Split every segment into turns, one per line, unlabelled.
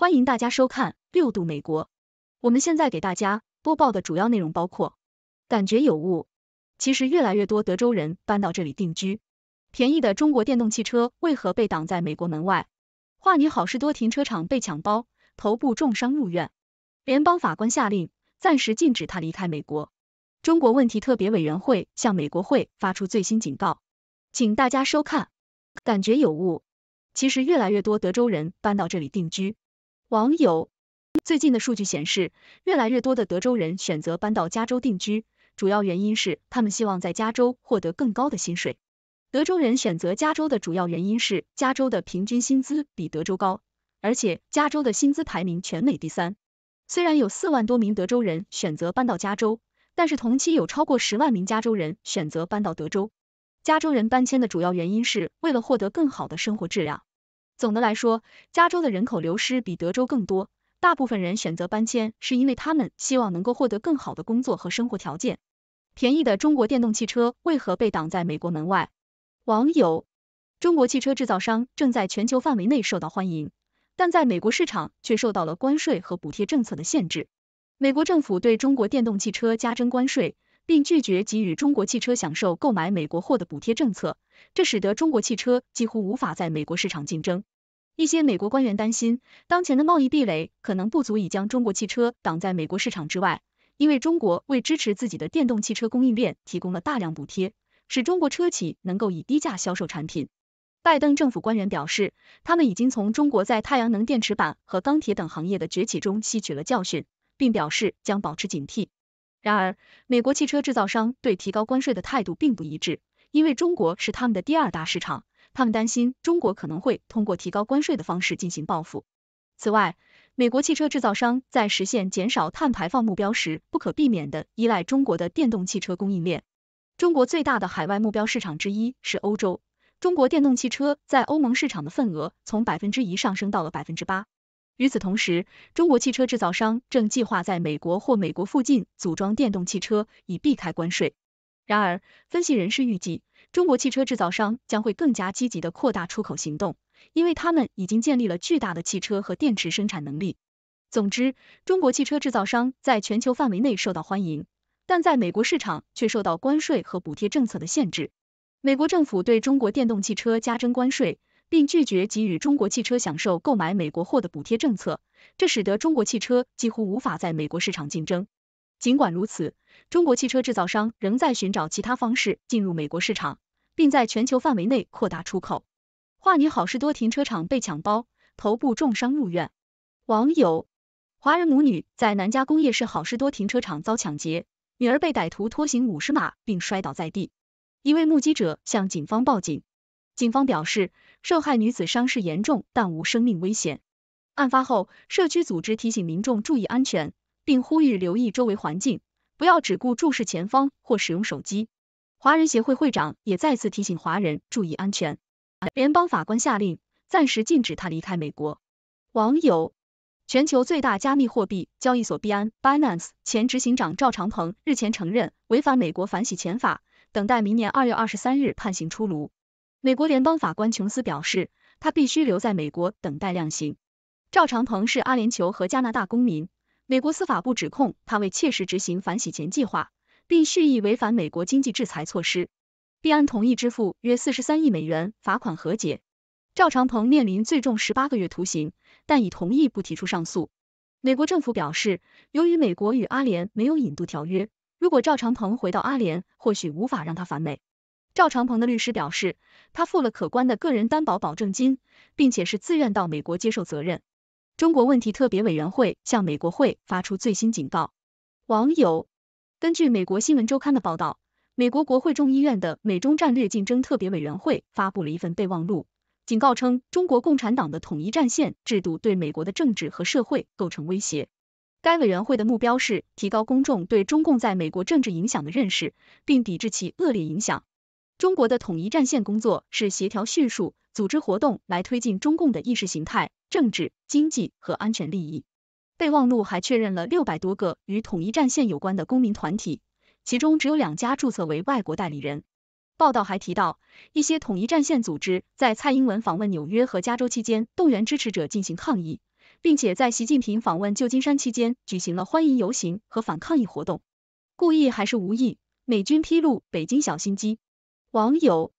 欢迎大家收看《六度美国》。我们现在给大家播报的主要内容包括：感觉有误，其实越来越多德州人搬到这里定居；便宜的中国电动汽车为何被挡在美国门外？华女好事多停车场被抢包，头部重伤入院，联邦法官下令暂时禁止他离开美国。中国问题特别委员会向美国会发出最新警告。请大家收看。感觉有误，其实越来越多德州人搬到这里定居。网友：最近的数据显示，越来越多的德州人选择搬到加州定居，主要原因是他们希望在加州获得更高的薪水。德州人选择加州的主要原因是加州的平均薪资比德州高，而且加州的薪资排名全美第三。虽然有四万多名德州人选择搬到加州，但是同期有超过十万名加州人选择搬到德州。加州人搬迁的主要原因是为了获得更好的生活质量。总的来说，加州的人口流失比德州更多。大部分人选择搬迁，是因为他们希望能够获得更好的工作和生活条件。便宜的中国电动汽车为何被挡在美国门外？网友：中国汽车制造商正在全球范围内受到欢迎，但在美国市场却受到了关税和补贴政策的限制。美国政府对中国电动汽车加征关税。并拒绝给予中国汽车享受购买美国货的补贴政策，这使得中国汽车几乎无法在美国市场竞争。一些美国官员担心，当前的贸易壁垒可能不足以将中国汽车挡在美国市场之外，因为中国为支持自己的电动汽车供应链提供了大量补贴，使中国车企能够以低价销售产品。拜登政府官员表示，他们已经从中国在太阳能电池板和钢铁等行业的崛起中吸取了教训，并表示将保持警惕。然而，美国汽车制造商对提高关税的态度并不一致，因为中国是他们的第二大市场，他们担心中国可能会通过提高关税的方式进行报复。此外，美国汽车制造商在实现减少碳排放目标时，不可避免地依赖中国的电动汽车供应链。中国最大的海外目标市场之一是欧洲，中国电动汽车在欧盟市场的份额从百分之一上升到了百分之八。与此同时，中国汽车制造商正计划在美国或美国附近组装电动汽车，以避开关税。然而，分析人士预计，中国汽车制造商将会更加积极的扩大出口行动，因为他们已经建立了巨大的汽车和电池生产能力。总之，中国汽车制造商在全球范围内受到欢迎，但在美国市场却受到关税和补贴政策的限制。美国政府对中国电动汽车加征关税。并拒绝给予中国汽车享受购买美国货的补贴政策，这使得中国汽车几乎无法在美国市场竞争。尽管如此，中国汽车制造商仍在寻找其他方式进入美国市场，并在全球范围内扩大出口。华女好事多停车场被抢包，头部重伤入院。网友：华人母女在南加工业市好事多停车场遭抢劫，女儿被歹徒拖行五十码并摔倒在地。一位目击者向警方报警。警方表示，受害女子伤势严重，但无生命危险。案发后，社区组织提醒民众注意安全，并呼吁留意周围环境，不要只顾注视前方或使用手机。华人协会会长也再次提醒华人注意安全。联邦法官下令暂时禁止他离开美国。网友：全球最大加密货币交易所币安 （Binance） 前执行长赵长鹏日前承认违反美国反洗钱法，等待明年二月二十三日判刑出炉。美国联邦法官琼斯表示，他必须留在美国等待量刑。赵长鹏是阿联酋和加拿大公民，美国司法部指控他未切实执行反洗钱计划，并蓄意违反美国经济制裁措施，币安同意支付约四十三亿美元罚款和解。赵长鹏面临最重十八个月徒刑，但已同意不提出上诉。美国政府表示，由于美国与阿联没有引渡条约，如果赵长鹏回到阿联，或许无法让他返美。赵长鹏的律师表示，他付了可观的个人担保保证金，并且是自愿到美国接受责任。中国问题特别委员会向美国会发出最新警告。网友根据美国新闻周刊的报道，美国国会众议院的美中战略竞争特别委员会发布了一份备忘录，警告称中国共产党的统一战线制度对美国的政治和社会构成威胁。该委员会的目标是提高公众对中共在美国政治影响的认识，并抵制其恶劣影响。中国的统一战线工作是协调、叙述、组织活动来推进中共的意识形态、政治、经济和安全利益。备忘录还确认了六百多个与统一战线有关的公民团体，其中只有两家注册为外国代理人。报道还提到，一些统一战线组织在蔡英文访问纽约和加州期间动员支持者进行抗议，并且在习近平访问旧金山期间举行了欢迎游行和反抗议活动。故意还是无意，美军披露北京小心机。网友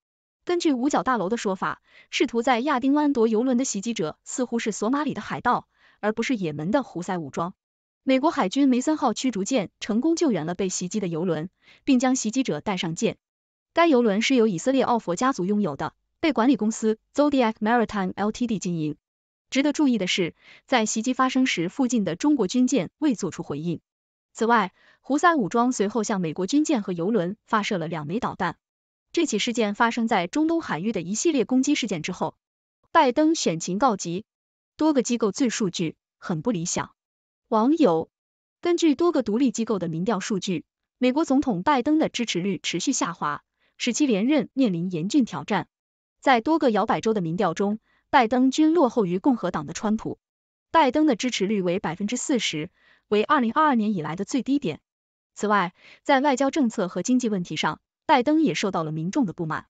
根据五角大楼的说法，试图在亚丁湾夺游轮的袭击者似乎是索马里的海盗，而不是也门的胡塞武装。美国海军梅森号驱逐舰成功救援了被袭击的游轮，并将袭击者带上舰。该游轮是由以色列奥佛家族拥有的，被管理公司 Zodiac Maritime Ltd 经营。值得注意的是，在袭击发生时，附近的中国军舰未做出回应。此外，胡塞武装随后向美国军舰和游轮发射了两枚导弹。这起事件发生在中东海域的一系列攻击事件之后，拜登选情告急，多个机构最数据很不理想。网友根据多个独立机构的民调数据，美国总统拜登的支持率持续下滑，使其连任面临严峻挑战。在多个摇摆州的民调中，拜登均落后于共和党的川普，拜登的支持率为百分之四十，为二零二二年以来的最低点。此外，在外交政策和经济问题上，拜登也受到了民众的不满，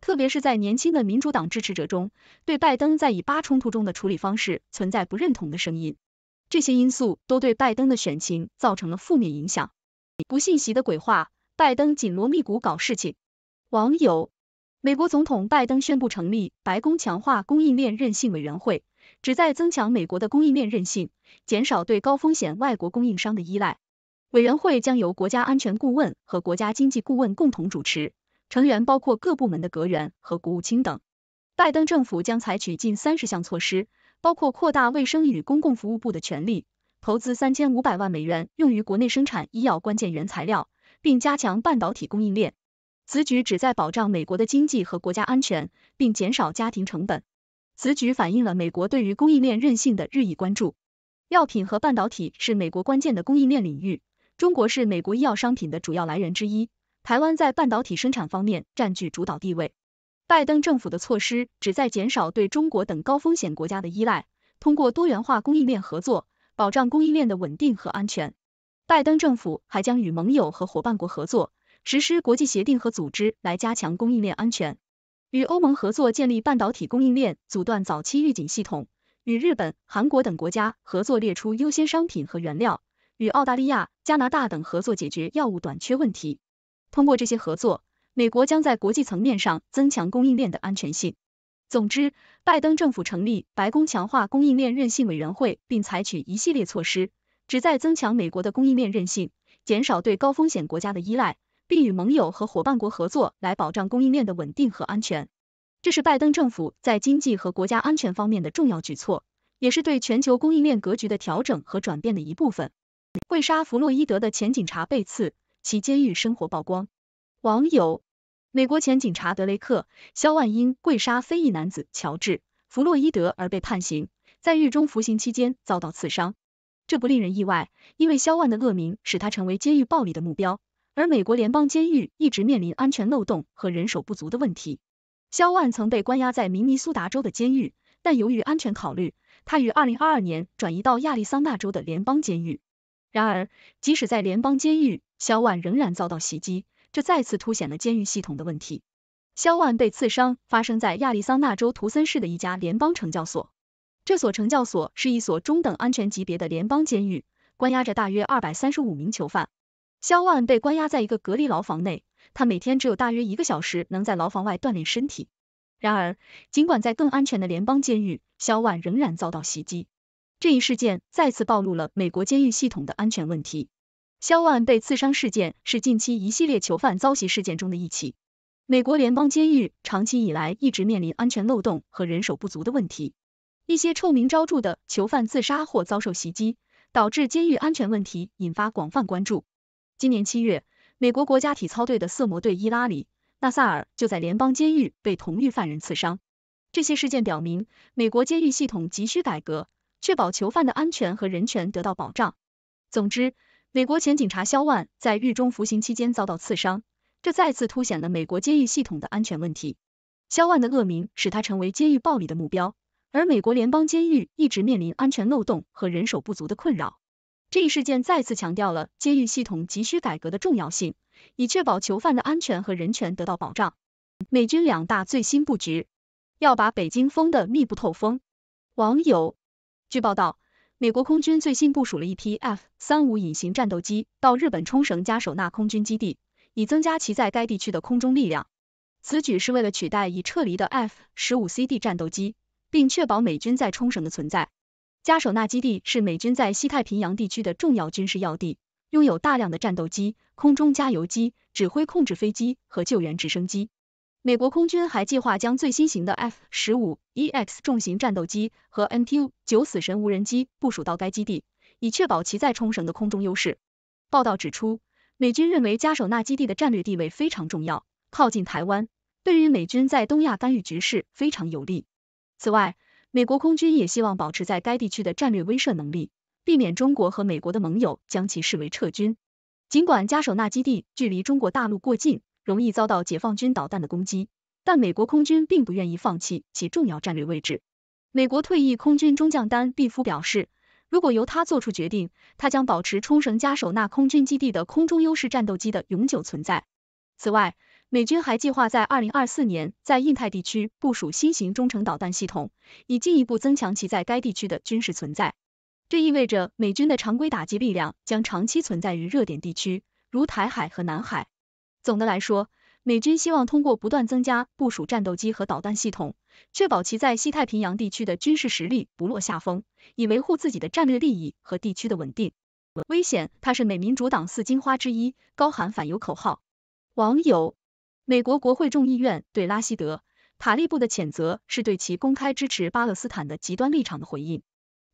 特别是在年轻的民主党支持者中，对拜登在以巴冲突中的处理方式存在不认同的声音。这些因素都对拜登的选情造成了负面影响。不信邪的鬼话，拜登紧锣密鼓搞事情。网友：美国总统拜登宣布成立白宫强化供应链韧性委员会，旨在增强美国的供应链韧性，减少对高风险外国供应商的依赖。委员会将由国家安全顾问和国家经济顾问共同主持，成员包括各部门的阁员和国务卿等。拜登政府将采取近三十项措施，包括扩大卫生与公共服务部的权力，投资三千五百万美元用于国内生产医药关键原材料，并加强半导体供应链。此举旨在保障美国的经济和国家安全，并减少家庭成本。此举反映了美国对于供应链韧性的日益关注。药品和半导体是美国关键的供应链领域。中国是美国医药商品的主要来源之一。台湾在半导体生产方面占据主导地位。拜登政府的措施旨在减少对中国等高风险国家的依赖，通过多元化供应链合作，保障供应链的稳定和安全。拜登政府还将与盟友和伙伴国合作，实施国际协定和组织来加强供应链安全。与欧盟合作建立半导体供应链阻断早期预警系统，与日本、韩国等国家合作列出优先商品和原料。与澳大利亚、加拿大等合作解决药物短缺问题。通过这些合作，美国将在国际层面上增强供应链的安全性。总之，拜登政府成立白宫强化供应链韧性委员会，并采取一系列措施，旨在增强美国的供应链韧性，减少对高风险国家的依赖，并与盟友和伙伴国合作来保障供应链的稳定和安全。这是拜登政府在经济和国家安全方面的重要举措，也是对全球供应链格局的调整和转变的一部分。跪杀弗洛伊德的前警察被刺，其监狱生活曝光。网友：美国前警察德雷克·肖万因跪杀非裔男子乔治·弗洛伊德而被判刑，在狱中服刑期间遭到刺伤。这不令人意外，因为肖万的恶名使他成为监狱暴力的目标，而美国联邦监狱一直面临安全漏洞和人手不足的问题。肖万曾被关押在明尼苏达州的监狱，但由于安全考虑，他于二零二二年转移到亚利桑那州的联邦监狱。然而，即使在联邦监狱，肖万仍然遭到袭击，这再次凸显了监狱系统的问题。肖万被刺伤发生在亚利桑那州图森市的一家联邦惩教所，这所惩教所是一所中等安全级别的联邦监狱，关押着大约二百三十五名囚犯。肖万被关押在一个隔离牢房内，他每天只有大约一个小时能在牢房外锻炼身体。然而，尽管在更安全的联邦监狱，肖万仍然遭到袭击。这一事件再次暴露了美国监狱系统的安全问题。肖万被刺伤事件是近期一系列囚犯遭袭事件中的一起。美国联邦监狱长期以来一直面临安全漏洞和人手不足的问题。一些臭名昭著的囚犯自杀或遭受袭击，导致监狱安全问题引发广泛关注。今年七月，美国国家体操队的色魔队伊拉里·纳萨尔就在联邦监狱被同狱犯人刺伤。这些事件表明，美国监狱系统急需改革。确保囚犯的安全和人权得到保障。总之，美国前警察肖万在狱中服刑期间遭到刺伤，这再次凸显了美国监狱系统的安全问题。肖万的恶名使他成为监狱暴力的目标，而美国联邦监狱一直面临安全漏洞和人手不足的困扰。这一事件再次强调了监狱系统急需改革的重要性，以确保囚犯的安全和人权得到保障。美军两大最新布局，要把北京封得密不透风。网友。据报道，美国空军最新部署了一批 F-35 隐形战斗机到日本冲绳加守纳空军基地，以增加其在该地区的空中力量。此举是为了取代已撤离的 F-15C/D 战斗机，并确保美军在冲绳的存在。加守纳基地是美军在西太平洋地区的重要军事要地，拥有大量的战斗机、空中加油机、指挥控制飞机和救援直升机。美国空军还计划将最新型的 F-15EX 重型战斗机和 m u 九死神无人机部署到该基地，以确保其在冲绳的空中优势。报道指出，美军认为加什纳基地的战略地位非常重要，靠近台湾，对于美军在东亚干预局势非常有利。此外，美国空军也希望保持在该地区的战略威慑能力，避免中国和美国的盟友将其视为撤军。尽管加什纳基地距离中国大陆过近。容易遭到解放军导弹的攻击，但美国空军并不愿意放弃其重要战略位置。美国退役空军中将丹·毕夫表示，如果由他做出决定，他将保持冲绳加首纳空军基地的空中优势战斗机的永久存在。此外，美军还计划在二零二四年在印太地区部署新型中程导弹系统，以进一步增强其在该地区的军事存在。这意味着美军的常规打击力量将长期存在于热点地区，如台海和南海。总的来说，美军希望通过不断增加部署战斗机和导弹系统，确保其在西太平洋地区的军事实力不落下风，以维护自己的战略利益和地区的稳定。危险，它是美民主党四金花之一，高喊反犹口号。网友：美国国会众议院对拉希德·塔利布的谴责是对其公开支持巴勒斯坦的极端立场的回应。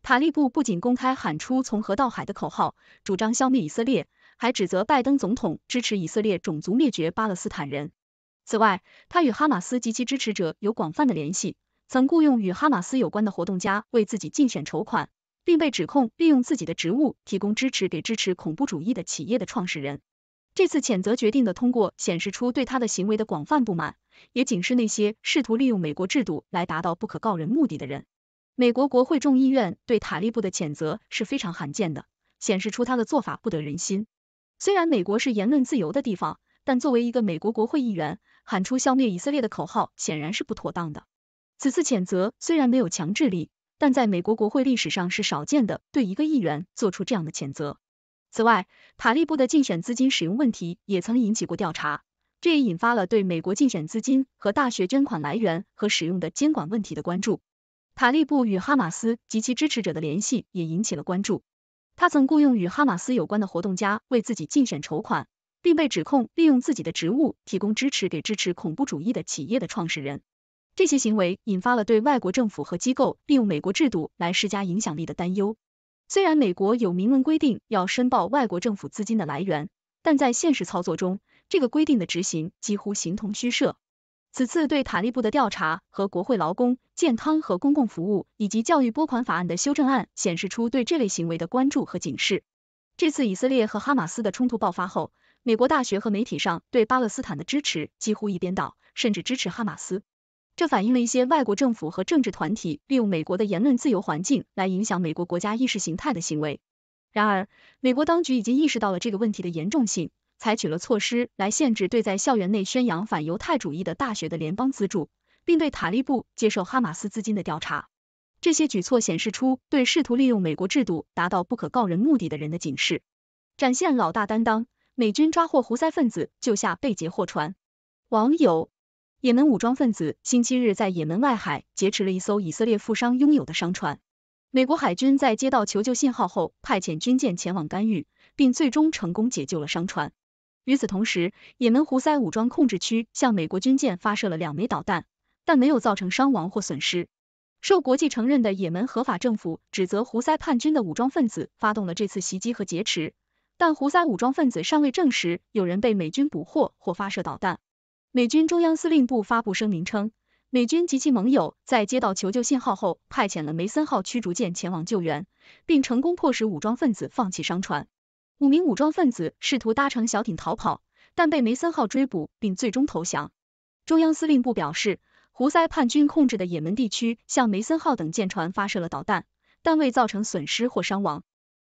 塔利布不仅公开喊出从河到海的口号，主张消灭以色列。还指责拜登总统支持以色列种族灭绝巴勒斯坦人。此外，他与哈马斯及其支持者有广泛的联系，曾雇佣与哈马斯有关的活动家为自己竞选筹款，并被指控利用自己的职务提供支持给支持恐怖主义的企业的创始人。这次谴责决定的通过，显示出对他的行为的广泛不满，也警示那些试图利用美国制度来达到不可告人目的的人。美国国会众议院对塔利布的谴责是非常罕见的，显示出他的做法不得人心。虽然美国是言论自由的地方，但作为一个美国国会议员，喊出消灭以色列的口号显然是不妥当的。此次谴责虽然没有强制力，但在美国国会历史上是少见的，对一个议员做出这样的谴责。此外，塔利布的竞选资金使用问题也曾引起过调查，这也引发了对美国竞选资金和大学捐款来源和使用的监管问题的关注。塔利布与哈马斯及其支持者的联系也引起了关注。他曾雇佣与哈马斯有关的活动家为自己竞选筹款，并被指控利用自己的职务提供支持给支持恐怖主义的企业的创始人。这些行为引发了对外国政府和机构利用美国制度来施加影响力的担忧。虽然美国有明文规定要申报外国政府资金的来源，但在现实操作中，这个规定的执行几乎形同虚设。此次对塔利布的调查和国会劳工、健康和公共服务以及教育拨款法案的修正案，显示出对这类行为的关注和警示。这次以色列和哈马斯的冲突爆发后，美国大学和媒体上对巴勒斯坦的支持几乎一边倒，甚至支持哈马斯，这反映了一些外国政府和政治团体利用美国的言论自由环境来影响美国国家意识形态的行为。然而，美国当局已经意识到了这个问题的严重性。采取了措施来限制对在校园内宣扬反犹太主义的大学的联邦资助，并对塔利布接受哈马斯资金的调查。这些举措显示出对试图利用美国制度达到不可告人目的的人的警示，展现老大担当。美军抓获胡塞分子，救下被劫货船。网友：也门武装分子星期日在也门外海劫持了一艘以色列富商拥有的商船，美国海军在接到求救信号后派遣军舰前往干预，并最终成功解救了商船。与此同时，也门胡塞武装控制区向美国军舰发射了两枚导弹，但没有造成伤亡或损失。受国际承认的也门合法政府指责胡塞叛军的武装分子发动了这次袭击和劫持，但胡塞武装分子尚未证实有人被美军捕获或发射导弹。美军中央司令部发布声明称，美军及其盟友在接到求救信号后，派遣了梅森号驱逐舰前往救援，并成功迫使武装分子放弃商船。五名武装分子试图搭乘小艇逃跑，但被梅森号追捕，并最终投降。中央司令部表示，胡塞叛军控制的也门地区向梅森号等舰船发射了导弹，但未造成损失或伤亡。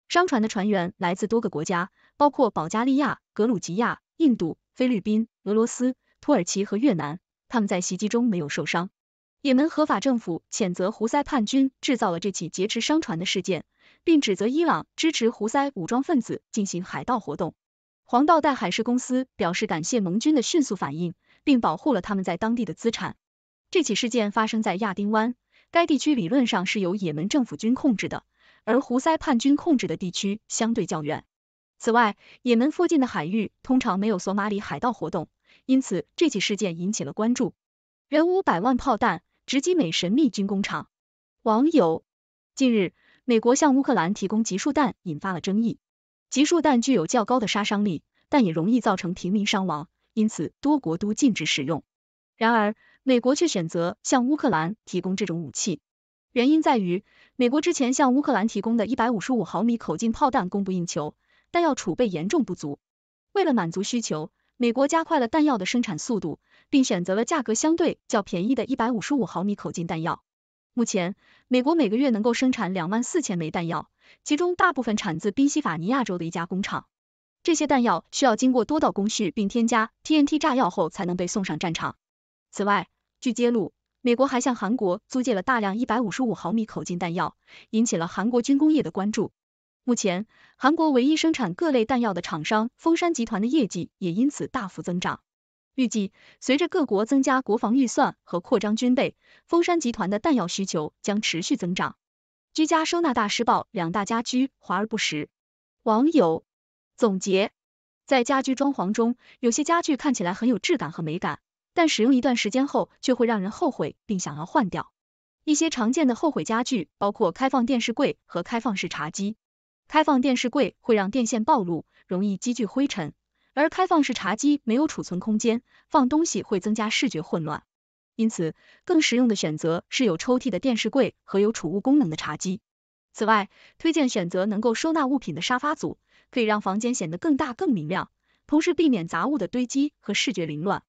商船的船员来自多个国家，包括保加利亚、格鲁吉亚、印度、菲律宾、俄罗斯、土耳其和越南，他们在袭击中没有受伤。也门合法政府谴责胡塞叛军制造了这起劫持商船的事件。并指责伊朗支持胡塞武装分子进行海盗活动。黄道带海事公司表示感谢盟军的迅速反应，并保护了他们在当地的资产。这起事件发生在亚丁湾，该地区理论上是由也门政府军控制的，而胡塞叛军控制的地区相对较远。此外，也门附近的海域通常没有索马里海盗活动，因此这起事件引起了关注。人无百万炮弹，直击美神秘军工厂。网友近日。美国向乌克兰提供集束弹引发了争议。集束弹具有较高的杀伤力，但也容易造成平民伤亡，因此多国都禁止使用。然而，美国却选择向乌克兰提供这种武器，原因在于美国之前向乌克兰提供的一百五十五毫米口径炮弹供不应求，弹药储备严重不足。为了满足需求，美国加快了弹药的生产速度，并选择了价格相对较便宜的一百五十五毫米口径弹药。目前，美国每个月能够生产两万四千枚弹药，其中大部分产自宾夕法尼亚州的一家工厂。这些弹药需要经过多道工序，并添加 TNT 炸药后才能被送上战场。此外，据揭露，美国还向韩国租借了大量一百五十五毫米口径弹药，引起了韩国军工业的关注。目前，韩国唯一生产各类弹药的厂商丰山集团的业绩也因此大幅增长。预计，随着各国增加国防预算和扩张军备，峰山集团的弹药需求将持续增长。居家收纳大师报两大家居，华而不实。网友总结，在家居装潢中，有些家具看起来很有质感和美感，但使用一段时间后，却会让人后悔并想要换掉。一些常见的后悔家具包括开放电视柜和开放式茶几。开放电视柜会让电线暴露，容易积聚灰尘。而开放式茶几没有储存空间，放东西会增加视觉混乱。因此，更实用的选择是有抽屉的电视柜和有储物功能的茶几。此外，推荐选择能够收纳物品的沙发组，可以让房间显得更大更明亮，同时避免杂物的堆积和视觉凌乱。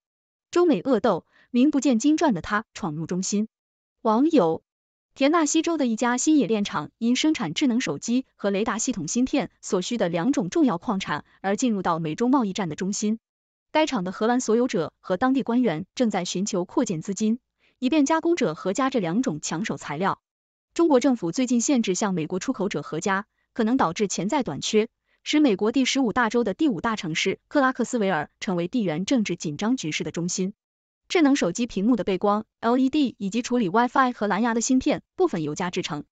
中美恶斗，名不见经传的他闯入中心，网友。田纳西州的一家新冶炼厂因生产智能手机和雷达系统芯片所需的两种重要矿产而进入到美中贸易战的中心。该厂的荷兰所有者和当地官员正在寻求扩建资金，以便加工者和加这两种抢手材料。中国政府最近限制向美国出口者和加，可能导致潜在短缺，使美国第十五大州的第五大城市克拉克斯维尔成为地缘政治紧张局势的中心。智能手机屏幕的背光、LED 以及处理 Wi-Fi 和蓝牙的芯片部分由镓制成，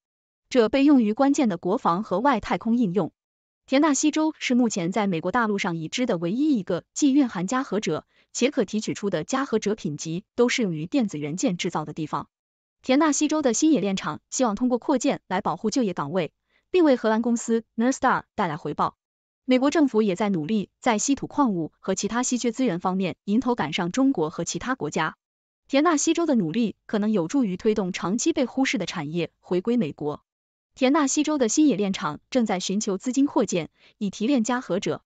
这被用于关键的国防和外太空应用。田纳西州是目前在美国大陆上已知的唯一一个既蕴含加和者，且可提取出的加和者品级都适用于电子元件制造的地方。田纳西州的新冶炼厂希望通过扩建来保护就业岗位，并为荷兰公司 n e r s t a r 带来回报。美国政府也在努力在稀土矿物和其他稀缺资源方面迎头赶上中国和其他国家。田纳西州的努力可能有助于推动长期被忽视的产业回归美国。田纳西州的新冶炼厂正在寻求资金扩建，以提炼加和者。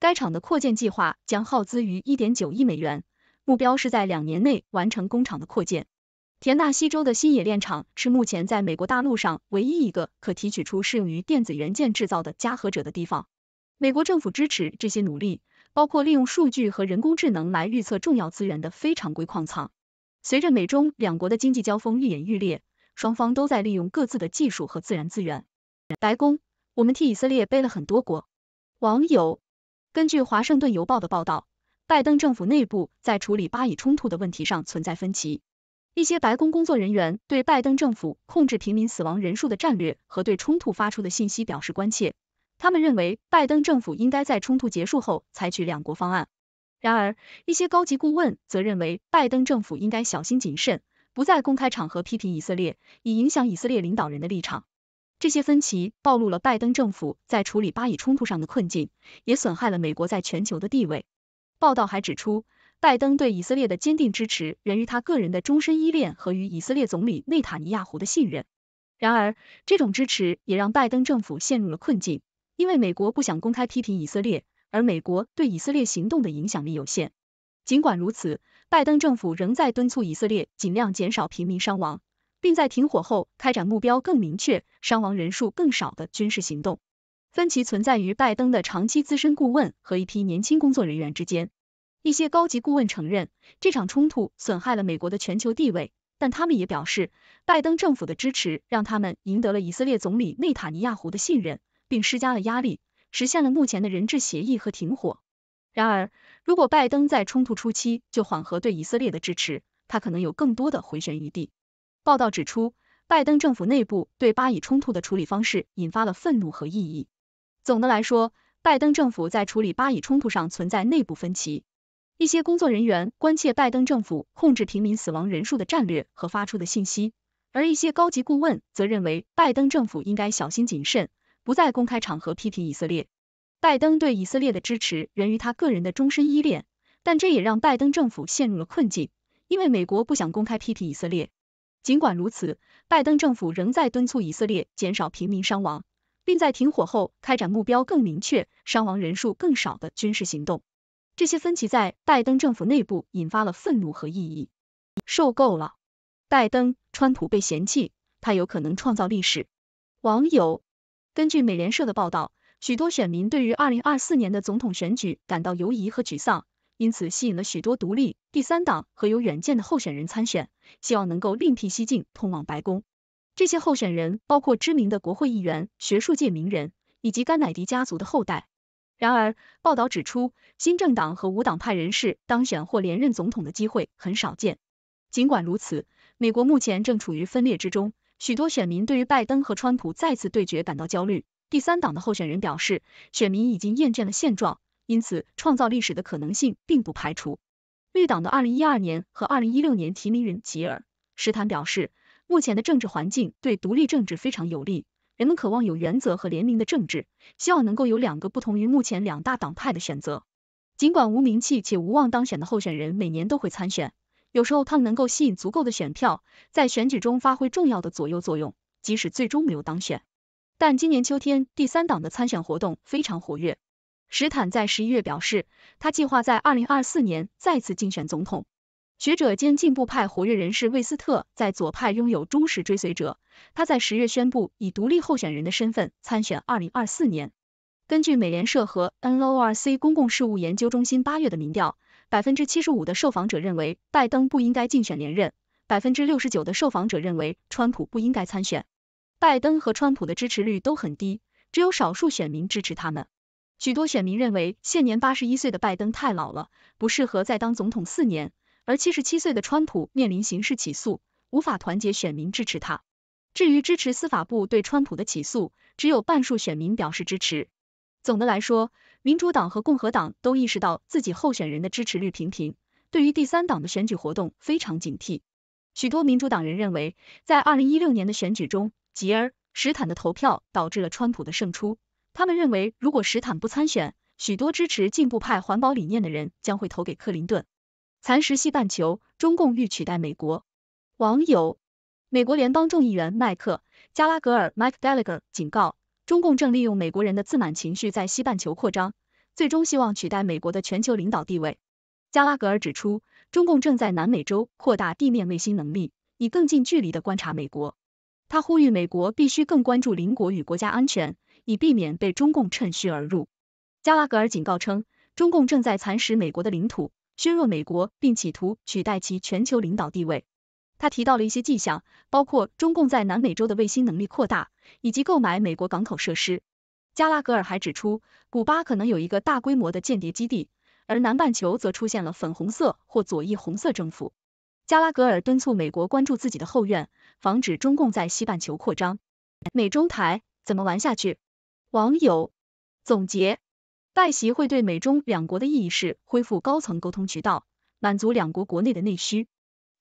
该厂的扩建计划将耗资于1.9亿美元，目标是在两年内完成工厂的扩建。田纳西州的新冶炼厂是目前在美国大陆上唯一一个可提取出适用于电子元件制造的加和者的地方。美国政府支持这些努力，包括利用数据和人工智能来预测重要资源的非常规矿藏。随着美中两国的经济交锋愈演愈烈，双方都在利用各自的技术和自然资源。白宫，我们替以色列背了很多锅。网友根据《华盛顿邮报》的报道，拜登政府内部在处理巴以冲突的问题上存在分歧。一些白宫工作人员对拜登政府控制平民死亡人数的战略和对冲突发出的信息表示关切。他们认为拜登政府应该在冲突结束后采取两国方案，然而一些高级顾问则认为拜登政府应该小心谨慎，不在公开场合批评以色列，以影响以色列领导人的立场。这些分歧暴露了拜登政府在处理巴以冲突上的困境，也损害了美国在全球的地位。报道还指出，拜登对以色列的坚定支持源于他个人的终身依恋和与以色列总理内塔尼亚胡的信任，然而这种支持也让拜登政府陷入了困境。因为美国不想公开批评以色列，而美国对以色列行动的影响力有限。尽管如此，拜登政府仍在敦促以色列尽量减少平民伤亡，并在停火后开展目标更明确、伤亡人数更少的军事行动。分歧存在于拜登的长期资深顾问和一批年轻工作人员之间。一些高级顾问承认，这场冲突损害了美国的全球地位，但他们也表示，拜登政府的支持让他们赢得了以色列总理内塔尼亚胡的信任。并施加了压力，实现了目前的人质协议和停火。然而，如果拜登在冲突初期就缓和对以色列的支持，他可能有更多的回旋余地。报道指出，拜登政府内部对巴以冲突的处理方式引发了愤怒和异议。总的来说，拜登政府在处理巴以冲突上存在内部分歧。一些工作人员关切拜登政府控制平民死亡人数的战略和发出的信息，而一些高级顾问则认为拜登政府应该小心谨慎。不再公开场合批评以色列，拜登对以色列的支持源于他个人的终身依恋，但这也让拜登政府陷入了困境，因为美国不想公开批评以色列。尽管如此，拜登政府仍在敦促以色列减少平民伤亡，并在停火后开展目标更明确、伤亡人数更少的军事行动。这些分歧在拜登政府内部引发了愤怒和异议。受够了，拜登、川普被嫌弃，他有可能创造历史。网友。根据美联社的报道，许多选民对于二零二四年的总统选举感到犹疑和沮丧，因此吸引了许多独立、第三党和有远见的候选人参选，希望能够另辟蹊径通往白宫。这些候选人包括知名的国会议员、学术界名人以及甘乃迪家族的后代。然而，报道指出，新政党和无党派人士当选或连任总统的机会很少见。尽管如此，美国目前正处于分裂之中。许多选民对于拜登和川普再次对决感到焦虑。第三党的候选人表示，选民已经厌倦了现状，因此创造历史的可能性并不排除。绿党的二零一二年和二零一六年提名人吉尔·史坦表示，目前的政治环境对独立政治非常有利，人们渴望有原则和联名的政治，希望能够有两个不同于目前两大党派的选择。尽管无名气且无望当选的候选人每年都会参选。有时候他们能够吸引足够的选票，在选举中发挥重要的左右作用，即使最终没有当选。但今年秋天，第三党的参选活动非常活跃。史坦在十一月表示，他计划在二零二四年再次竞选总统。学者兼进步派活跃人士魏斯特在左派拥有忠实追随者，他在十月宣布以独立候选人的身份参选二零二四年。根据美联社和 NORC 公共事务研究中心八月的民调。百分之七十五的受访者认为拜登不应该竞选连任，百分之六十九的受访者认为川普不应该参选。拜登和川普的支持率都很低，只有少数选民支持他们。许多选民认为现年八十一岁的拜登太老了，不适合再当总统四年，而七十七岁的川普面临刑事起诉，无法团结选民支持他。至于支持司法部对川普的起诉，只有半数选民表示支持。总的来说，民主党和共和党都意识到自己候选人的支持率平平，对于第三党的选举活动非常警惕。许多民主党人认为，在二零一六年的选举中，吉尔·史坦的投票导致了川普的胜出。他们认为，如果史坦不参选，许多支持进步派环保理念的人将会投给克林顿。蚕食西半球，中共欲取代美国。网友，美国联邦众议员麦克·加拉格尔 （Mike Gallagher） 警告。中共正利用美国人的自满情绪在西半球扩张，最终希望取代美国的全球领导地位。加拉格尔指出，中共正在南美洲扩大地面卫星能力，以更近距离的观察美国。他呼吁美国必须更关注邻国与国家安全，以避免被中共趁虚而入。加拉格尔警告称，中共正在蚕食美国的领土，削弱美国，并企图取代其全球领导地位。他提到了一些迹象，包括中共在南美洲的卫星能力扩大，以及购买美国港口设施。加拉格尔还指出，古巴可能有一个大规模的间谍基地，而南半球则出现了粉红色或左翼红色政府。加拉格尔敦促美国关注自己的后院，防止中共在西半球扩张。美中台怎么玩下去？网友总结：拜习会对美中两国的意义是恢复高层沟通渠道，满足两国国内的内需。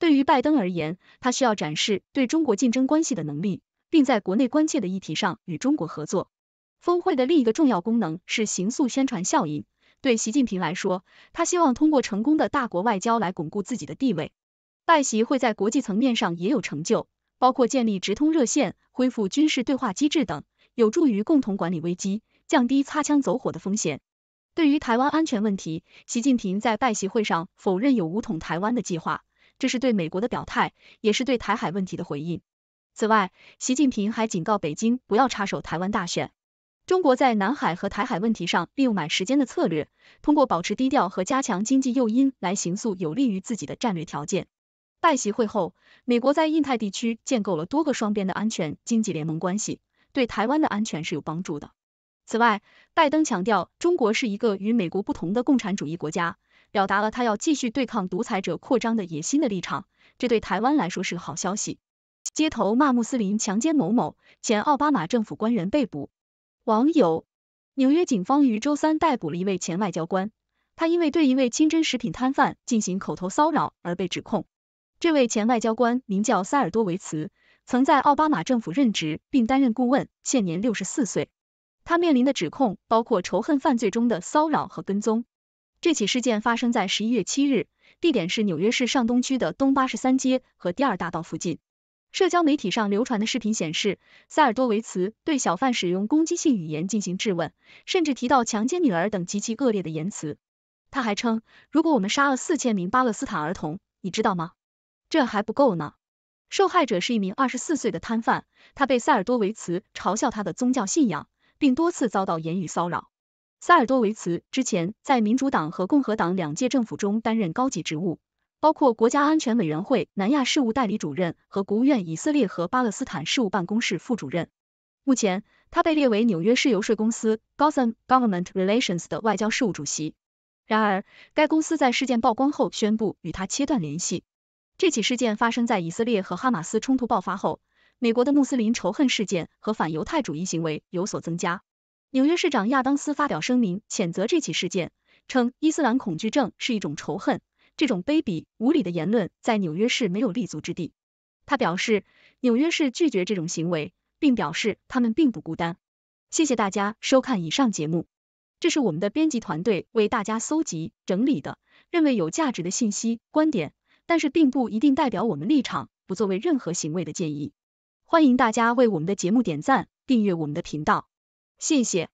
对于拜登而言，他需要展示对中国竞争关系的能力，并在国内关切的议题上与中国合作。峰会的另一个重要功能是行塑宣传效应。对习近平来说，他希望通过成功的大国外交来巩固自己的地位。拜习会在国际层面上也有成就，包括建立直通热线、恢复军事对话机制等，有助于共同管理危机，降低擦枪走火的风险。对于台湾安全问题，习近平在拜习会上否认有武统台湾的计划。这是对美国的表态，也是对台海问题的回应。此外，习近平还警告北京不要插手台湾大选。中国在南海和台海问题上利用满时间的策略，通过保持低调和加强经济诱因来形塑有利于自己的战略条件。拜习会后，美国在印太地区建构了多个双边的安全经济联盟关系，对台湾的安全是有帮助的。此外，拜登强调，中国是一个与美国不同的共产主义国家。表达了他要继续对抗独裁者扩张的野心的立场，这对台湾来说是个好消息。街头骂穆斯林强奸某某，前奥巴马政府官员被捕。网友：纽约警方于周三逮捕了一位前外交官，他因为对一位清真食品摊贩进行口头骚扰而被指控。这位前外交官名叫塞尔多维茨，曾在奥巴马政府任职并担任顾问，现年六十四岁。他面临的指控包括仇恨犯罪中的骚扰和跟踪。这起事件发生在十一月七日，地点是纽约市上东区的东八十三街和第二大道附近。社交媒体上流传的视频显示，塞尔多维茨对小贩使用攻击性语言进行质问，甚至提到强奸女儿等极其恶劣的言辞。他还称：“如果我们杀了四千名巴勒斯坦儿童，你知道吗？这还不够呢。”受害者是一名二十四岁的摊贩，他被塞尔多维茨嘲笑他的宗教信仰，并多次遭到言语骚扰。萨尔多维茨之前在民主党和共和党两届政府中担任高级职务，包括国家安全委员会南亚事务代理主任和国务院以色列和巴勒斯坦事务办公室副主任。目前，他被列为纽约市游说公司 g o t h a m Government Relations 的外交事务主席。然而，该公司在事件曝光后宣布与他切断联系。这起事件发生在以色列和哈马斯冲突爆发后，美国的穆斯林仇恨事件和反犹太主义行为有所增加。纽约市长亚当斯发表声明，谴责这起事件，称伊斯兰恐惧症是一种仇恨，这种卑鄙无理的言论在纽约市没有立足之地。他表示，纽约市拒绝这种行为，并表示他们并不孤单。谢谢大家收看以上节目，这是我们的编辑团队为大家搜集整理的，认为有价值的信息观点，但是并不一定代表我们立场，不作为任何行为的建议。欢迎大家为我们的节目点赞，订阅我们的频道。谢谢。